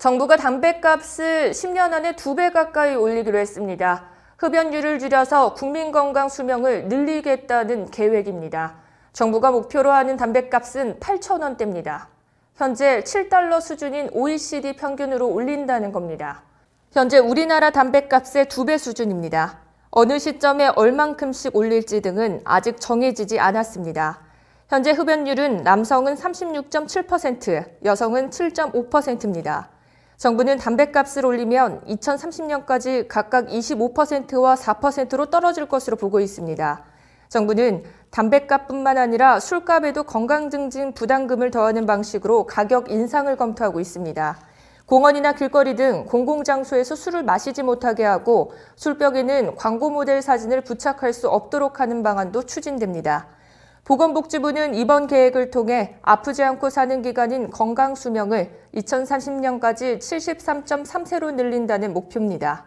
정부가 담배값을 10년 안에 2배 가까이 올리기로 했습니다. 흡연율을 줄여서 국민 건강 수명을 늘리겠다는 계획입니다. 정부가 목표로 하는 담배값은 8천원대입니다 현재 7달러 수준인 OECD 평균으로 올린다는 겁니다. 현재 우리나라 담배값의 2배 수준입니다. 어느 시점에 얼만큼씩 올릴지 등은 아직 정해지지 않았습니다. 현재 흡연율은 남성은 36.7%, 여성은 7.5%입니다. 정부는 담배값을 올리면 2030년까지 각각 25%와 4%로 떨어질 것으로 보고 있습니다. 정부는 담배값뿐만 아니라 술값에도 건강증진 부담금을 더하는 방식으로 가격 인상을 검토하고 있습니다. 공원이나 길거리 등 공공장소에서 술을 마시지 못하게 하고 술병에는 광고 모델 사진을 부착할 수 없도록 하는 방안도 추진됩니다. 보건복지부는 이번 계획을 통해 아프지 않고 사는 기간인 건강 수명을 2030년까지 73.3세로 늘린다는 목표입니다.